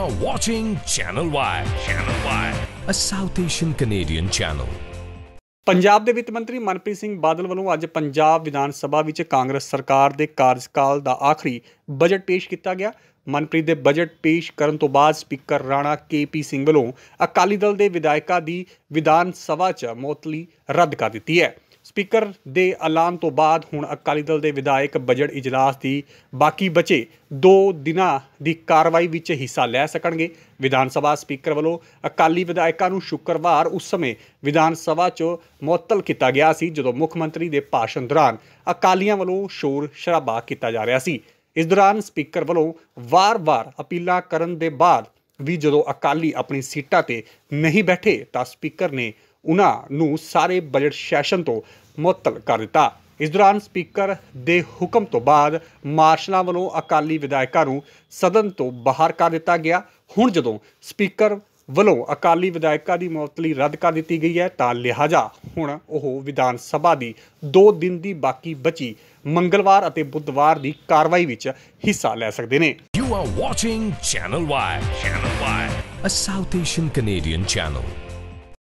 are watching Channel Y. Channel Y, a South Asian Canadian channel. Punjab ਦੇ ਵਿੱਤ ਮੰਤਰੀ ਮਨਪ੍ਰੀਤ ਸਿੰਘ ਬਾਦਲ ਵੱਲੋਂ ਅੱਜ ਪੰਜਾਬ ਵਿਧਾਨ ਸਭਾ ਵਿੱਚ ਕਾਂਗਰਸ ਸਰਕਾਰ ਦੇ ਕਾਰਜਕਾਲ ਦਾ ਆਖਰੀ ਬਜਟ ਪੇਸ਼ ਕੀਤਾ ਗਿਆ ਮਨਪ੍ਰੀਤ ਦੇ ਬਜਟ ਪੇਸ਼ ਕਰਨ ਤੋਂ ਬਾਅਦ ਸਪੀਕਰ ਰਾਣਾ ਕੇਪੀ ਸਿੰਘ ਵੱਲੋਂ ਅਕਾਲੀ ਦਲ ਦੇ ਵਿਧਾਇਕਾਂ ਦੀ ਵਿਧਾਨ ਸਭਾ 'ਚ ਮੌਤਲੀ ਰੱਦ ਕਰ ਦਿੱਤੀ ਹੈ ਸਪੀਕਰ ਦੇ ਐਲਾਨ ਤੋਂ ਬਾਅਦ ਹੁਣ ਅਕਾਲੀ ਦਲ ਦੇ ਵਿਧਾਇਕ ਬਜਟ ਇਜਲਾਸ ਦੀ ਬਾਕੀ ਬਚੇ 2 ਦਿਨਾਂ ਦੀ ਕਾਰਵਾਈ ਵਿੱਚ ਹਿੱਸਾ ਲੈ ਸਕਣਗੇ ਵਿਧਾਨ ਸਭਾ ਸਪੀਕਰ ਵੱਲੋਂ ਅਕਾਲੀ ਵਿਧਾਇਕਾਂ ਨੂੰ ਸ਼ੁੱਕਰਵਾਰ ਉਸ ਸਮੇਂ ਵਿਧਾਨ ਸਭਾ 'ਚ ਮੁਅੱਤਲ ਕੀਤਾ ਗਿਆ ਸੀ ਜਦੋਂ ਮੁੱਖ ਮੰਤਰੀ ਦੇ ਭਾਸ਼ਣ ਦੌਰਾਨ ਅਕਾਲੀਆਂ ਵੱਲੋਂ ਸ਼ੋਰ ਸ਼ਰਾਬਾ ਕੀਤਾ ਜਾ ਰਿਹਾ ਸੀ ਇਸ ਦੌਰਾਨ ਸਪੀਕਰ ਵੱਲੋਂ ਵਾਰ-ਵਾਰ ਅਪੀਲਾਂ ਕਰਨ ਦੇ ਬਾਅਦ ਵੀ ਜਦੋਂ ਅਕਾਲੀ ਆਪਣੀ ਸੀਟਾਂ ਤੇ ਨਹੀਂ ਬੈਠੇ ਤਾਂ ਸਪੀਕਰ ਨੇ ਉਹਨਾਂ ਨੂੰ ਸਾਰੇ ਬਜਟ ਸੈਸ਼ਨ ਤੋਂ ਮੁਅੱਤਲ ਕਰ ਦਿੱਤਾ ਇਸ ਦੌਰਾਨ ਸਪੀਕਰ ਦੇ ਹੁਕਮ ਤੋਂ ਬਾਅਦ ਮਾਰਸ਼ਲਾਂ ਵੱਲੋਂ ਅਕਾਲੀ ਵਿਧਾਇਕਾਂ ਨੂੰ ਸਦਨ ਤੋਂ ਬਾਹਰ ਕਰ ਦਿੱਤਾ ਗਿਆ ਹੁਣ ਜਦੋਂ ਸਪੀਕਰ ਵੱਲੋਂ ਅਕਾਲੀ ਵਿਧਾਇਕਾਂ ਦੀ ਮੌਤਲੀ ਰੱਦ ਕਰ ਦਿੱਤੀ ਗਈ ਹੈ ਤਾਂ ਲਿਹਾਜ਼ਾ ਹੁਣ ਉਹ ਵਿਧਾਨ ਸਭਾ ਦੀ 2 ਦਿਨ ਦੀ ਬਾਕੀ ਬਚੀ ਮੰਗਲਵਾਰ ਅਤੇ ਬੁੱਧਵਾਰ ਦੀ ਕਾਰਵਾਈ ਵਿੱਚ ਹਿੱਸਾ ਲੈ ਸਕਦੇ ਨੇ you are watching channel Y channel Y a south Asian Canadian channel